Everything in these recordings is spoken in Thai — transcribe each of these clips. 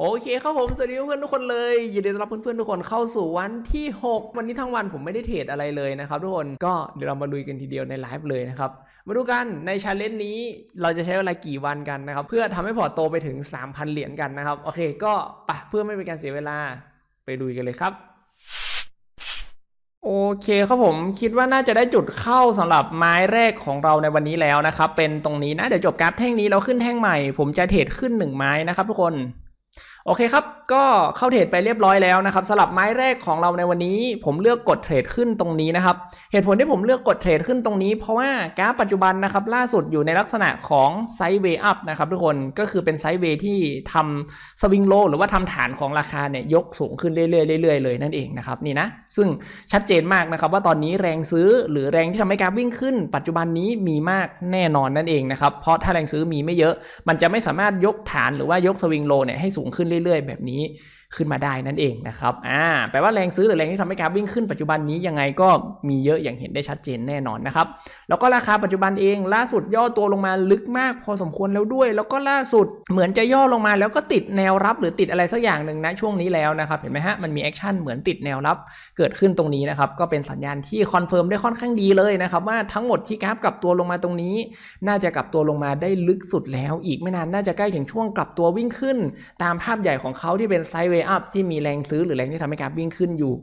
โอเคครับผม สวัสดีเพื่อนทุกคนเลยยินดีต้อนรับเพื่อนๆทุกคน เข้าสู่วันที่ 6 วันนี้ทั้งวันผมไม่ได้เทรดอะไรเลยนะครับทุกคนก็เดี๋ยวเรามาลุยกันทีเดียวในไลฟ์เลยนะครับมาดูกันในชาเลนจ์นี้ เราจะใช้เวลากี่วันกันนะครับ เพื่อทำให้พอร์ตโตไปถึง 3,000เหรียญกันนะครับ โอเค ก็ปะเพื่อไม่เป็นการเสียเวลาไปลุยกันเลยครับ โอเคครับผมคิดว่าน่าจะได้จุดเข้าสำหรับไม้แรกของเราในวันนี้แล้วนะครับ เป็นตรงนี้นะเดี๋ยวจบกราฟแท่งนี้เราขึ้นแท่งใหม่ ผมจะเทรดขึ้น1ไม้นะครับ ทุกคนโอเคครับ ก็เข้าเทรดไปเรียบร้อยแล้วนะครับสลับไม้แรกของเราในวันนี้ผมเลือกกดเทรดขึ้นตรงนี้นะครับ เหตุผลที่ผมเลือกกดเทรดขึ้นตรงนี้ เพราะว่ากราฟปัจจุบันนะครับล่าสุดอยู่ในลักษณะของไซด์เวย์อัพนะครับทุกคนก็คือเป็นไซด์เวย์ที่ทำสวิงโลหรือว่าทำฐานของราคาเนี่ยยกสูงขึ้นเรื่อยๆเรื่อยๆเลยนั่นเองนะครับนี่นะซึ่งชัดเจนมากนะครับว่าตอนนี้แรงซื้อหรือแรงที่ทำให้กราฟวิ่งขึ้น ปัจจุบันนี้มีมากแน่นอนนั่นเองนะครับเพราะถ้าแรงซื้อมีไม่เยอะ มันจะไม่สามารถยกฐานหรือว่ายกสวิงโลเนี่ยให้สูงขึ้นเรื่อยๆ แบบนี้ขึ้นมาได้นั่นเองนะครับอ่าแปลว่าแรงซื้อหรือแรงที่ทำให้กราฟวิ่งขึ้นปัจจุบันนี้ยังไงก็มีเยอะอย่างเห็นได้ชัดเจนแน่นอนนะครับ แล้วก็ราคาปัจจุบันเอง ล่าสุดย่อตัวลงมาลึกมาก พอสมควรแล้วด้วย แล้วก็ล่าสุดเหมือนจะย่อลงมาแล้วก็ติดแนวรับหรือติดอะไรสักอย่างหนึ่งนะช่วงนี้แล้วนะครับเห็นไหมฮะมันมีแอคชั่นเหมือนติดแนวรับเกิดขึ้นตรงนี้นะครับก็เป็นสัญญาณที่คอนเฟิร์มได้ค่อนข้างดีเลยนะครับว่าทั้งหมดที่กราฟกลับตัวลงมาตรงนี้ น่าจะกลับตัวลงมาได้ลึกสุดแล้วอีกไม่นานน่าจะใกล้ถึงช่วงกลับตัววิ่งขึ้นตามภาพใหญ่ของเขาที่เป็นไซด์เวยอัพที่มีแรงซื้อหรือแรงที่ทำให้กราฟวิ่งขึ้นอยู่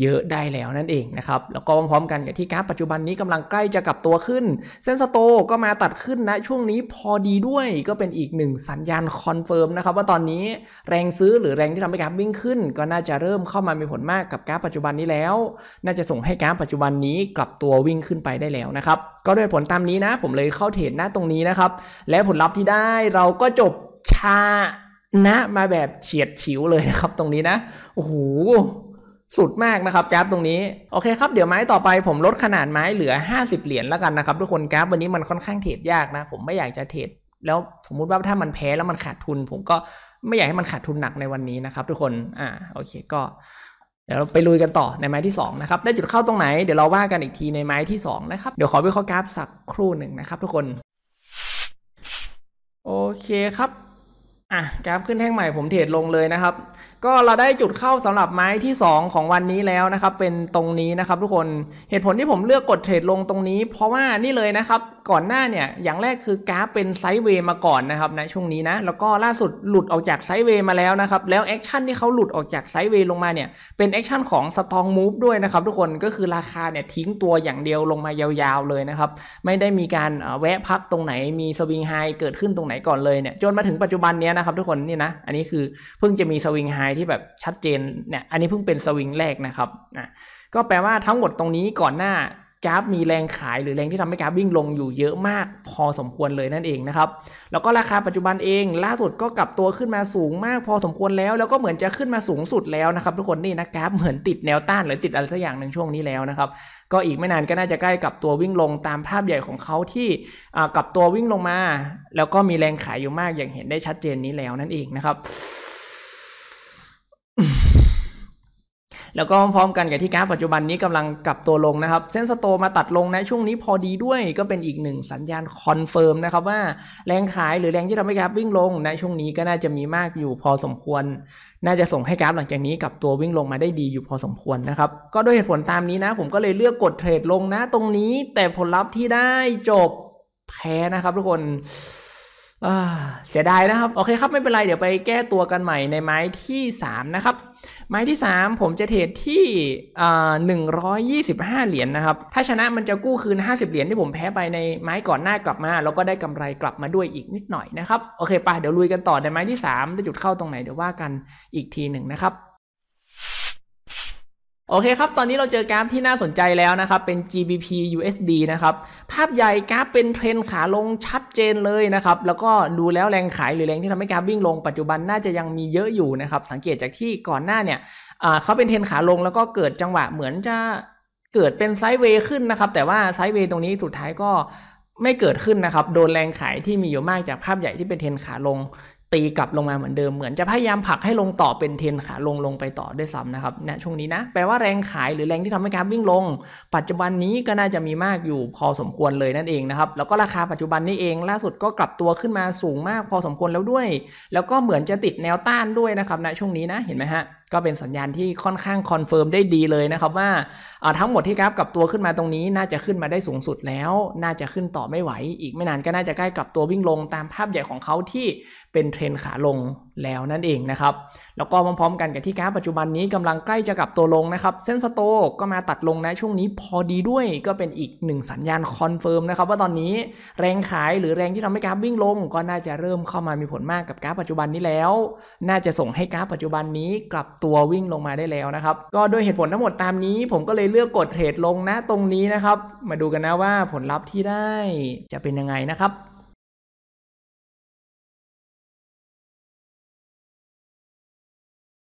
เยอะได้แล้วนั่นเองนะครับ แล้วก็พร้อมกันกับที่กราฟปัจจุบันนี้กำลังใกล้จะกลับตัวขึ้นเส้นสโตก็มาตัดขึ้นนะช่วงนี้พอดีด้วยก็เป็นอีกหนึ่งสัญญาณคอนเฟิร์มนะครับว่าตอนนี้แรงซื้อหรือแรงที่ทำให้กราฟวิ่งขึ้นก็น่าจะเริ่มเข้ามามีผลมากกับกราฟปัจจุบันนี้แล้ว น่าจะส่งให้กราฟปัจจุบันนี้กลับตัววิ่งขึ้นไปได้แล้วนะครับก็ด้วยผลตามนี้นะ ผมเลยเข้าเทรดหน้าตรงนี้นะครับและผลลัพธ์ที่ได้เราก็จบชานะมาแบบเฉียดฉิวเลยนะครับตรงนี้นะโอ้โหสุดมากนะครับกราฟตรงนี้โอเคครับเดี๋ยวไม้ต่อไป ผมลดขนาดไม้เหลือ 50 เหรียญแล้วกันนะครับทุกคนกราฟวันนี้มันค่อนข้างเทรดยากนะ ผมไม่อยากจะเทรดแล้วสมมุติว่าถ้ามันแพ้แล้วมันขาดทุน ผมก็ไม่อยากให้มันขาดทุนหนักในวันนี้นะครับ ทุกคนอ่าโอเคก็ เดี๋ยวเราไปลุยกันต่อในไม้ที่2นะครับ ได้จุดเข้าตรงไหนเดี๋ยวเราว่ากันอีกทีในไม้ที่2นะครับ เดี๋ยวขอวิเคราะห์กราฟ สักครู่หนึ่งนะครับ ทุกคนโอเคครับอ่ะกราฟขึ้นแท่งใหม่ผมเทรดลงเลยนะครับก็เราได้จุดเข้าสำหรับไม้ที่ 2 ของวันนี้แล้วนะครับ เป็นตรงนี้นะครับทุกคนเหตุผลที่ผมเลือกกดเทรดลงตรงนี้ เพราะว่านี่เลยนะครับ ก่อนหน้าเนี่ย อย่างแรกคือกราฟเป็นไซด์เวย์มาก่อนนะครับในช่วงนี้นะแล้วก็ล่าสุดหลุดออกจากไซด์เวย์มาแล้วนะครับ แล้วแอคชั่นที่เขาหลุดออกจากไซด์เวย์ลงมาเนี่ยเป็นแอคชั่นของสตองมูฟด้วยนะครับทุกคนก็คือราคาเนี่ยทิ้งตัวอย่างเดียวลงมายาว ๆเลยนะครับไม่ได้มีการแวะพักตรงไหนมีสวิงไฮเกิดขึ้นตรงไหนก่อนเลยเนี่ยจนมาถึงปัจจุบันนี้นะครับทุกคนนี่นะอันนี้คือเพิ่งจะมีสวิงไฮที่แบบชัดเจนเนี่ยอันนี้เพิ่งเป็นสวิงแรกนะครับอ่ะก็แปลว่าทั้งหมดตรงนี้ก่อนหน้ากราฟมีแรงขายหรือแรงที่ทำให้กราฟวิ่งลงอยู่เยอะมากพอสมควรเลยนั่นเองนะครับ แล้วก็ราคาปัจจุบันเอง ล่าสุดก็กลับตัวขึ้นมาสูงมากพอสมควรแล้ว แล้วก็เหมือนจะขึ้นมาสูงสุดแล้วนะครับทุกคนนี่นะกราฟเหมือนติดแนวต้าน หรือติดอะไรสักอย่างหนึ่งช่วงนี้แล้วนะครับก็อีกไม่นานก็น่าจะใกล้กับตัววิ่งลงตามภาพใหญ่ของเขาที่กลับตัววิ่งลงมา แล้วก็มีแรงขายอยู่มากอย่างเห็นได้ชัดเจนนี้แล้วนั่นเองนะครับแล้วก็พร้อมกันกับที่กราฟปัจจุบันนี้กำลังกลับตัวลงนะครับ เส้นสโตมาตัดลงนะช่วงนี้พอดีด้วยก็เป็นอีกหนึ่งสัญญาณคอนเฟิร์มนะครับว่าแรงขายหรือแรงที่ทำให้กราฟวิ่งลง ในะช่วงนี้ก็น่าจะมีมากอยู่พอสมควร น่าจะส่งให้กราฟหลังจากนี้กลับตัววิ่งลงมาได้ดีอยู่พอสมควรนะครับ ก็ด้วยเหตุผลตามนี้นะผมก็เลยเลือกกดเทรดลงนะตรงนี้ แต่ผลลัพธ์ที่ได้จบแพ้นะครับ ทุกคนเสียดายนะครับโอเคครับ ไม่เป็นไร เดี๋ยวไปแก้ตัวกันใหม่ในไม้ที่ 3 นะครับ ไม้ที่ 3 ผมจะเทรดที่ 125 เหรียญนะครับ ถ้าชนะมันจะกู้คืน 50 เหรียญที่ผมแพ้ไปในไม้ก่อนหน้ากลับมา แล้วก็ได้กำไรกลับมาด้วยอีกนิดหน่อยนะครับโอเคปเดี๋ยวลุยกันต่อในไม้ที่ 3 จะจุดเข้าตรงไหน เดี๋ยวว่ากันอีกทีหนึ่งนะครับโอเคครับ ตอนนี้เราเจอกราฟที่น่าสนใจแล้วนะครับ เป็น GBP USD นะครับ ภาพใหญ่กราฟเป็นเทรนขาลงชัดเจนเลยนะครับ แล้วก็ดูแล้วแรงขายหรือแรงที่ทำให้กราฟวิ่งลงปัจจุบันน่าจะยังมีเยอะอยู่นะครับ สังเกตจากที่ก่อนหน้าเนี่ย เขาเป็นเทรนขาลงแล้วก็เกิดจังหวะเหมือนจะเกิดเป็นไซด์เวย์ขึ้นนะครับ แต่ว่าไซด์เวย์ตรงนี้สุดท้ายก็ไม่เกิดขึ้นนะครับ โดนแรงขายที่มีอยู่มากจากภาพใหญ่ที่เป็นเทรนขาลงตีกลับลงมาเหมือนเดิม เหมือนจะพยายามผลักให้ลงต่อเป็นเทนขาลงลงไปต่อด้วยซ้ำนะครับนะช่วงนี้นะ แปลว่าแรงขายหรือแรงที่ทำให้กราฟวิ่งลง ปัจจุบันนี้ก็น่าจะมีมากอยู่พอสมควรเลยนั่นเองนะครับ แล้วก็ราคาปัจจุบันนี้เองล่าสุดก็กลับตัวขึ้นมาสูงมากพอสมควรแล้วด้วย แล้วก็เหมือนจะติดแนวต้านด้วยนะครับนะช่วงนี้นะ เห็นไหมฮะก็เป็นสัญญาณที่ค่อนข้างคอนเฟิร์มได้ดีเลยนะครับว่าทั้งหมดที่กราฟกลับตัวขึ้นมาตรงนี้ น่าจะขึ้นมาได้สูงสุดแล้ว น่าจะขึ้นต่อไม่ไหว อีกไม่นานก็น่าจะใกล้กลับตัววิ่งลงตามภาพใหญ่ของเขาที่เป็นเทรนขาลงแล้วนั่นเองนะครับแล้วก็พร้อมๆกันกับที่กราฟปัจจุบันนี้กำลังใกล้จะกลับตัวลงนะครับเส้นสโตก็มาตัดลงนะช่วงนี้พอดีด้วยก็เป็นอีกหนึ่งสัญญาณคอนเฟิร์มนะครับว่าตอนนี้แรงขายหรือแรงที่ทำให้กราฟวิ่งลง ก็น่าจะเริ่มเข้ามามีผลมากกับกราฟปัจจุบันนี้แล้ว น่าจะส่งให้กราฟปัจจุบันนี้กลับตัววิ่งลงมาได้แล้วนะครับ ก็ด้วยเหตุผลทั้งหมดตามนี้ผมก็เลยเลือกกดเทรดลงนะตรงนี้นะครับ มาดูกันนะว่าผลลัพธ์ที่ได้จะเป็นยังไงนะครับ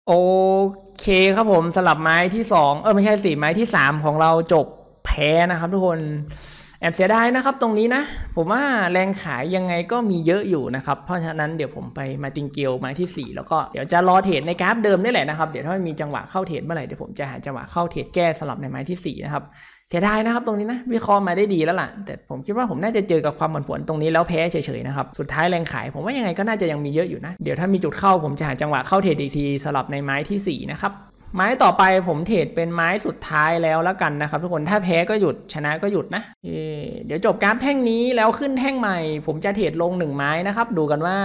โอเคครับผมสลับไม้ที่สองเออไม่ใช่สี่ไม้ที่สามของเราจบแพ้นะครับทุกคนแอบเสียดายนะครับตรงนี้นะ ผมว่าแรงขายยังไงก็มีเยอะอยู่นะครับ เพราะฉะนั้นเดี๋ยวผมไปมาติงเกลไม้ที่ 4 แล้วก็เดี๋ยวจะรอเทรดในกราฟเดิมนี่แหละนะครับเดี๋ยวถ้ามีจังหวะเข้าเทรดเมื่อไหร่ เดี๋ยวผมจะหาจังหวะเข้าเทรดแก้สลับในไม้ที่ 4 นะครับ เสียดายนะครับ ตรงนี้นะวิเคราะห์มาได้ดีแล้วล่ะ แต่ผมคิดว่าผมน่าจะเจอกับความผันผวนตรงนี้แล้วแพ้เฉยๆนะครับสุดท้ายแรงขายผมว่ายังไงก็น่าจะยังมีเยอะอยู่นะเดี๋ยวถ้ามีจุดเข้าผมจะหาจังหวะเข้าเทรดอีกทีสลับในไม้ที่4นะครับไม้ต่อไปผมเทรดเป็นไม้สุดท้ายแล้วแล้วกันนะครับทุกคนถ้าแพ้ก็หยุดชนะก็หยุดนะเเดี๋ยวจบกราฟแท่งนี้แล้วขึ้นแท่งใหม่ ผมจะเทรดลงหนึ่งไม้นะครับดูกันว่า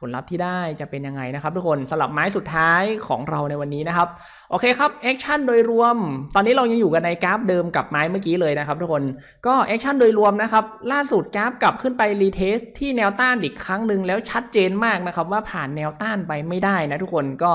ผลลัพธ์ที่ได้จะเป็นยังไงนะครับทุกคนสำหรับไม้สุดท้ายของเราในวันนี้นะครับโอเคครับแอคชั่นโดยรวมตอนนี้เรายังอยู่กันในกราฟเดิมกับไม้เมื่อกี้เลยนะครับ ทุกคนก็แอคชั่นโดยรวมนะครับล่าสุดกราฟกลับขึ้นไปรีเทส ที่แนวต้านอีกครั้งหนึ่งแล้วชัดเจนมากนะครับว่าผ่านแนวต้านไปไม่ได้นะ ทุกคนก็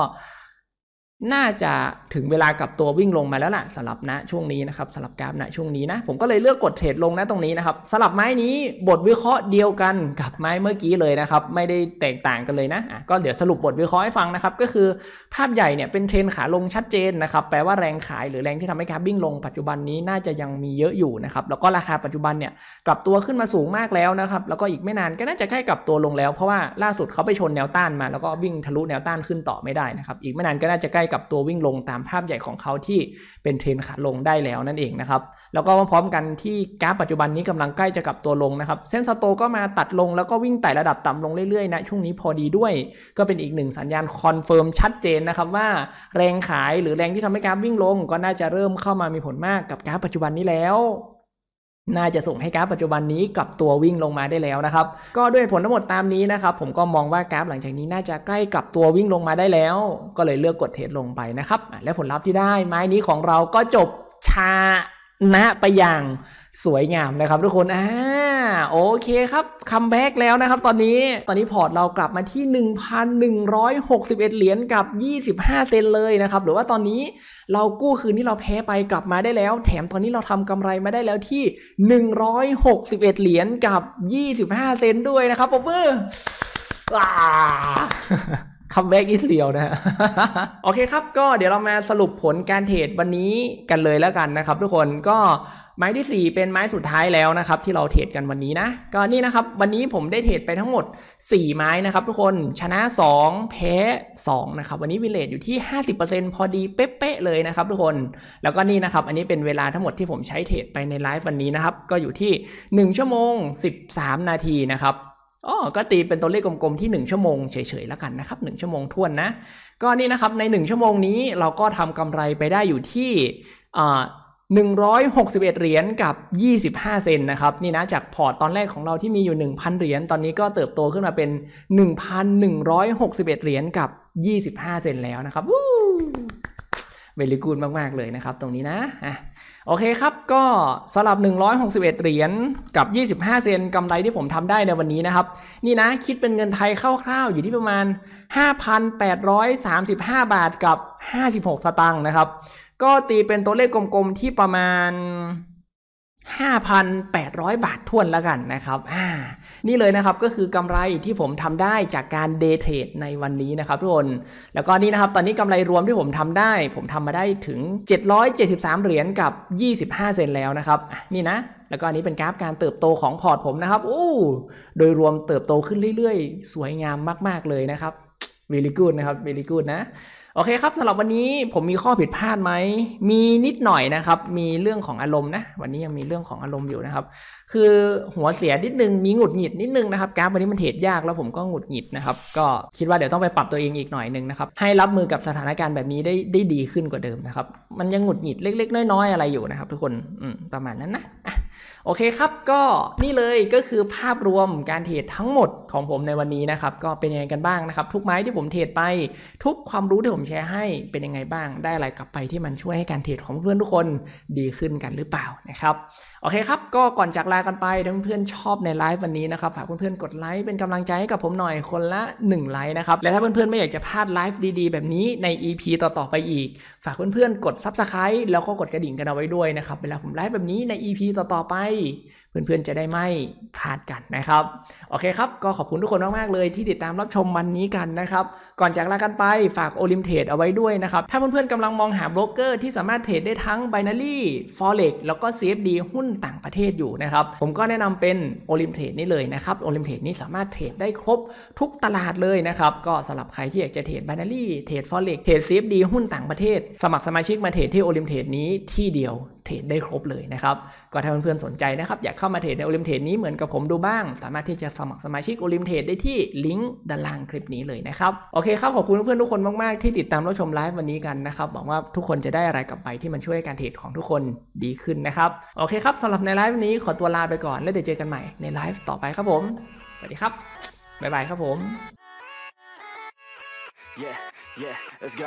น่าจะถึงเวลากับตัววิ่งลงมาแล้วล่ะสลับนะช่วงนี้นะครับสลับกราฟนะช่วงนี้นะผมก็เลยเลือกกดเทรดลงนะตรงนี้นะครับสลับไม้นี้บทวิเคราะห์เดียวกันกับไม้เมื่อกี้เลยนะครับไม่ได้แตกต่างกันเลยนะะก็เดี๋ยวสรุปบทวิเคราะห์ให้ฟังนะครับก็คือภาพใหญ่เนี่ยเป็นเทรนขาลงชัดเจนนะครับแปลว่าแรงขายหรือแรงที่ทำให้กราฟวิ่งลงปัจจุบันนี้น่าจะยังมีเยอะอยู่นะครับแล้วก็ราคาปัจจุบันเนี่ยกลับตัวขึ้นมาสูงมากแล้วนะครับแล้วก็อีกไม่นานก็น่าจะใกล้กลับตัวลงแล้ว เพราะว่าล่าสุดเขาไปชนแนวต้านมาแล้วก็วิ่งทะลุแนวต้านขึ้นต่อไม่ได้นะครับอีกไม่นานก็น่าจะใกับตัววิ่งลงตามภาพใหญ่ของเขาที่เป็นเทรนขาลงได้แล้วนั่นเองนะครับ แล้วก็พร้อมกันที่กราฟปัจจุบันนี้กำลังใกล้จะกลับตัวลงนะครับ เส้นสโตก็มาตัดลงแล้วก็วิ่งไต่ระดับต่ำลงเรื่อยๆนะ ช่วงนี้พอดีด้วยก็เป็นอีกหนึ่งสัญญาณคอนเฟิร์มชัดเจนนะครับว่าแรงขายหรือแรงที่ทำให้กราฟวิ่งลงก็น่าจะเริ่มเข้ามามีผลมากกับกราฟปัจจุบันนี้แล้วน่าจะส่งให้กราฟปัจจุบันนี้กลับตัววิ่งลงมาได้แล้วนะครับก็ด้วยผลทั้งหมดตามนี้นะครับ ผมก็มองว่ากราฟหลังจากนี้น่าจะใกล้กลับตัววิ่งลงมาได้แล้ว ก็เลยเลือกกดเทรดลงไปนะครับและผลลัพธ์ที่ได้ไม้นี้ของเราก็จบชานะไปอย่างสวยงามนะครับทุกคนอ่าโอเคครับ คัมแบ็กแล้วนะครับ ตอนนี้ ตอนนี้พอร์ตเรากลับมาที่ 1,161 เหรียญกับ 25 เซนเลยนะครับ หรือว่าตอนนี้เรากู้คืนที่เราแพ้ไปกลับมาได้แล้ว แถมตอนนี้เราทำกำไรมาได้แล้วที่ 161 เหรียญกับ25เซนด้วยนะครับผมเพื่อคัมแบ็กอีสเดียวนะฮะโอเคครับก็เดี๋ยวเรามาสรุปผลการเทรดวันนี้กันเลยแล้วกันนะครับ ทุกคนก็ไม้ที่ 4 เป็นไม้สุดท้ายแล้วนะครับที่เราเทรดกันวันนี้นะก็นี่นะครับ วันนี้ผมได้เทรดไปทั้งหมด 4 ไม้นะครับ ทุกคนชนะ2แพ้2นะครับวันนี้วิเลตอยู่ที่ 50%พอดีเป๊ะเลยนะครับ ทุกคนแล้วก็นี่นะครับ อันนี้เป็นเวลาทั้งหมดที่ผมใช้เทรดไปในไลฟ์วันนี้นะครับก็อยู่ที่ 1 ชั่วโมง 13 นาทีนะครับอ๋อ ก็ตีเป็นตัวเลขกลมๆ ที่ 1 ชั่วโมงเฉยๆแล้วกันนะครับ1ชั่วโมงทวนนะก็นี่นะครับใน 1 ชั่วโมงนี้เราก็ทำกำไรไปได้อยู่ที่ 161 เหรียญกับ 25 เซนนะครับนี่นะจากพอร์ตตอนแรกของเราที่มีอยู่ 1,000 เหรียญตอนนี้ก็เติบโตขึ้นมาเป็น 1,161 เหรียญกับ 25 เซนแล้วนะครับวูเบลิกูดมาก ๆ เลยนะครับ ตรงนี้นะอ่ะโอเคครับ ก็สำหรับ 161 เหรียญกับ 25 เซนกำไรที่ผมทำได้ในวันนี้นะครับ นี่นะคิดเป็นเงินไทยคร่าวๆอยู่ที่ประมาณ 5,835 บาทกับ 56 สตางค์นะครับ ก็ตีเป็นตัวเลขกลม ๆ ที่ประมาณ5,800 บาททวนแล้วกันนะครับ อ่า นี่เลยนะครับก็คือกำไรที่ผมทำได้จากการเดเทรดในวันนี้นะครับทุกคน แล้วก็นี่นะครับ ตอนนี้กำไรรวมที่ผมทำได้ ผมทำมาได้ถึง 773 เหรียญกับ 25 เซนแล้วนะครับ นี่นะ แล้วก็อันนี้เป็นกราฟการเติบโตของพอร์ตผมนะครับโอ้โดยรวมเติบโตขึ้นเรื่อยๆ สวยงามมาก ๆเลยนะครับ very good นะครับ v e ล y good นะโอเคครับสำหรับวันนี้ผมมีข้อผิดพลาดไหมมีนิดหน่อยนะครับมีเรื่องของอารมณ์นะวันนี้ยังมีเรื่องของอารมณ์อยู่นะครับ คือหัวเสียนิดนึง มีหงุดหงิดนิดนึงนะครับกราฟวันนี้มันเทรดยากแล้ว ผมก็หงุดหงิดนะครับ ก็คิดว่าเดี๋ยวต้องไปปรับตัวเองอีกหน่อยนึงนะครับให้รับมือกับสถานการณ์แบบนี้ได้ได้ดีขึ้นกว่าเดิมนะครับมันยังหงุดหงิดเล็กๆ น้อยๆ อะไรอยู่นะครับ ทุกคนอืมประมาณนั้นนะโอเคครับก็นี่เลยก็คือภาพรวมการเทรดทั้งหมดของผมในวันนี้นะครับ ก็เป็นยังไงกันบ้างนะครับ ทุกไม้ที่ผมเทรดไป ทุกความรู้ที่ผมแชร์ให้ เป็นยังไงบ้าง ได้อะไรกลับไปที่มันช่วยให้การเทรดของเพื่อนทุกคนดีขึ้นกันหรือเปล่านะครับโอเคครับ ก็ก่อนจากลากันไปถ้าเพื่อนๆชอบในไลฟ์วันนี้นะครับ ฝากเพื่อนๆกดไลค์เป็นกำลังใจให้กับผมหน่อยคนละ1ไลค์นะครับ และถ้าเพื่อนๆไม่อยากจะพลาดไลฟ์ดีๆ แบบนี้ใน EP ต่อๆไปอีก ฝากเพื่อนๆกดซับสไคร b e แล้วก็กดกระดิ่งกันเอาไว้ด้วยนะครับ เวลาผมไลฟ์แบบนี้ใน EP ต่อๆไปเพื่อน ๆ จะได้ไม่พลาดกันนะครับ โอเคครับ ก็ขอบคุณทุกคนมาก ๆ เลยที่ติดตามรับชมวันนี้กันนะครับ ก่อนจากลากันไปฝากโอลิมเทรดเอาไว้ด้วยนะครับ ถ้าเพื่อน ๆกำลังมองหาโบรกเกอร์ ที่สามารถเทรดได้ทั้ง Binary Forex แล้วก็ CFD หุ้นต่างประเทศอยู่นะครับ ผมก็แนะนำเป็นโอลิมเทรดนี่เลยนะครับโอลิมเทรดนี่สามารถเทรดได้ครบทุกตลาดเลยนะครับก็สำหรับใครที่อยากจะเทรด Binary เทรด Forex เทรด CFD หุ้นต่างประเทศสมัครสมาชิกมาเทรดที่โอลิมเทรดนี้ที่เดียวเทรดได้ครบเลยนะครับ ก็ถ้าเพื่อนๆสนใจนะครับอยากเข้ามาเทรดในโอลิมเทรดนี้เหมือนกับผมดูบ้าง สามารถที่จะสมัครสมาชิกโอลิมเทรดได้ที่ลิงก์ด้านล่างคลิปนี้เลยนะครับ โอเค ครับ ขอบคุณเพื่อนๆทุกคนมาก ๆ ที่ติดตามรับชมไลฟ์วันนี้กันนะครับหวังว่าทุกคนจะได้อะไรกลับไปที่มันช่วยการเทรดของทุกคนดีขึ้นนะครับ โอเคครับสำหรับในไลฟ์วันนี้ขอตัวลาไปก่อนแล้วเดี๋ยวเจอกันใหม่ในไลฟ์ต่อไปครับผมสวัสดีครับบ๊ายบายครับผม Yeah, yeah, let's go.